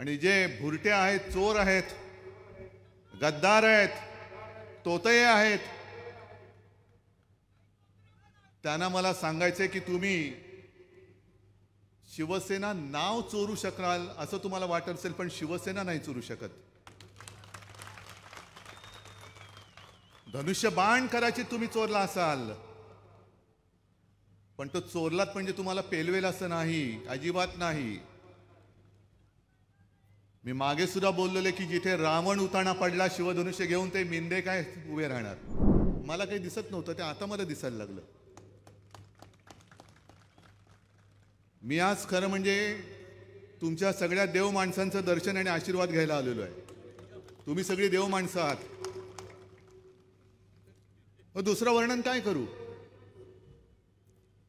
आणि जे भुरटे आहेत चोर आहेत गद्दार आहेत तोतये आहेत त्यांना मला सांगायचंय की तुम्ही शिवसेना नाव चोरू शकाल असं तुम्हाला वाटत असेल पण शिवसेना नाही चोरू शकत धनुष्य बाण करायची तुम्ही चोरला असाल पण तो चोरलात म्हणजे तुम्हाला पेलवेल असं नाही अजिबात नाही मी मागे सुद्धा बोललेले की जिथे रावण उताणा पडला शिवधनुष्य घेऊन ते मिंदे काय उभे राहणार मला काही दिसत नव्हतं ते आता मला दिसायला लागलं मी आज खरं म्हणजे तुमच्या सगळ्या देव माणसांचं दर्शन आणि आशीर्वाद घ्यायला आलेलो आहे तुम्ही सगळी देव माणसं आहात दुसरं वर्णन काय करू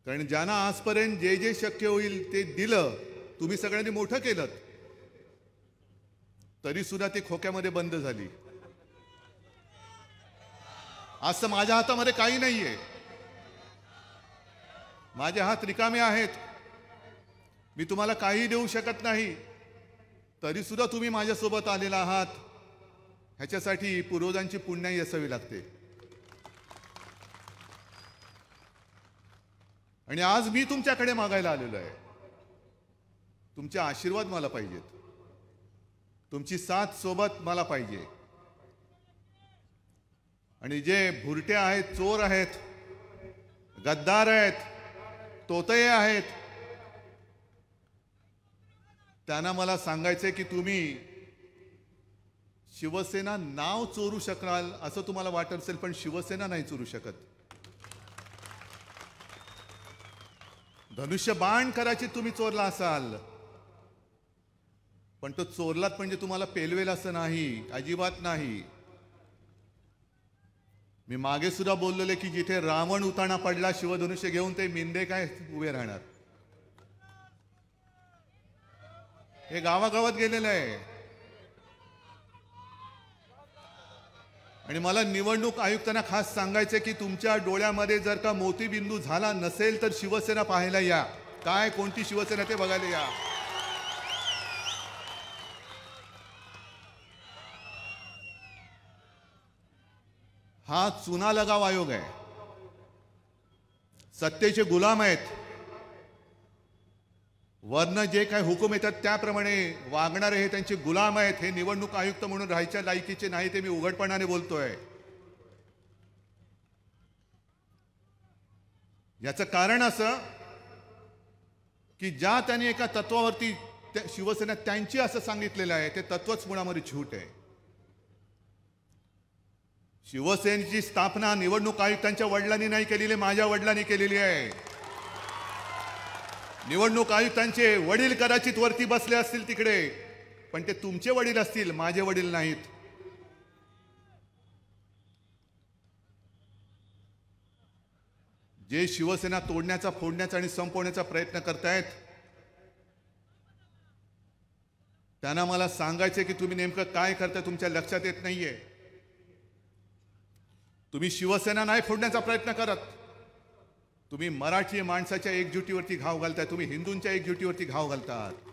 कारण ज्यांना आजपर्यंत जे जे शक्य होईल ते दिलं तुम्ही सगळ्यांनी मोठं केलं तरी सुद्धा ती खोक्यामध्ये बंद झाली आज तर माझ्या हातामध्ये काही नाहीये माझे हात रिकामे आहेत मी तुम्हाला काही देऊ शकत नाही तरी सुद्धा तुम्ही माझ्यासोबत आलेला आहात ह्याच्यासाठी पूर्वजांची पुण्याही असावी लागते आणि आज मी तुमच्याकडे मागायला आलेलो आहे तुमचे आशीर्वाद मला पाहिजेत तुमची साथ सोबत मला पाहिजे आणि जे भुरटे आहेत चोर आहेत गद्दार आहेत तोतये आहेत त्यांना मला सांगायचंय की तुम्ही शिवसेना नाव चोरू शकाल असं तुम्हाला वाटत असेल पण शिवसेना नाही चोरू शकत धनुष्य बाण करायची तुम्ही चोरला असाल पण तो चोरलात म्हणजे तुम्हाला पेलवेल असं नाही अजिबात नाही मी मागे सुद्धा बोललेले की जिथे रावण उताणा पडला शिवधनुष्य घेऊन ते मिंदे काय उभे राहणार हे गावागावात गेलेलं आहे आणि मला निवडणूक आयुक्तांना खास सांगायचं की तुमच्या डोळ्यामध्ये जर का मोतीबिंदू झाला नसेल तर शिवसेना पाहायला या काय कोणती शिवसेना ते बघायला या हा चुना लगाव आयोग आहे सत्तेचे गुलाम आहेत वर्ण जे काही हुकूम येतात त्याप्रमाणे वागणारे हे त्यांचे गुलाम आहेत हे निवडणूक आयुक्त म्हणून राहायच्या लायकीचे नाही ते मी उघडपणाने बोलतोय याचं कारण असं की ज्या त्यांनी एका तत्वावरती शिवसेना त्यांची असं सांगितलेलं आहे ते तत्वच मुळामध्ये झूट आहे शिवसेनेची स्थापना निवडणूक आयुक्तांच्या वडिलांनी नाही केलेली माझ्या वडिलांनी केलेली आहे निवडणूक आयुक्तांचे वडील कदाचित वरती बसले असतील तिकडे पण ते तुमचे वडील असतील माझे वडील नाहीत जे शिवसेना तोडण्याचा फोडण्याचा आणि संपवण्याचा प्रयत्न करतायत त्यांना मला सांगायचे की तुम्ही नेमकं काय करताय तुमच्या लक्षात येत नाहीये तुम्ही शिवसेना नाही फोडण्याचा प्रयत्न करत तुम्ही मराठी माणसाच्या एकजुटीवरती घाव घालताय तुम्ही हिंदूंच्या एकजुटीवरती घाव घालतात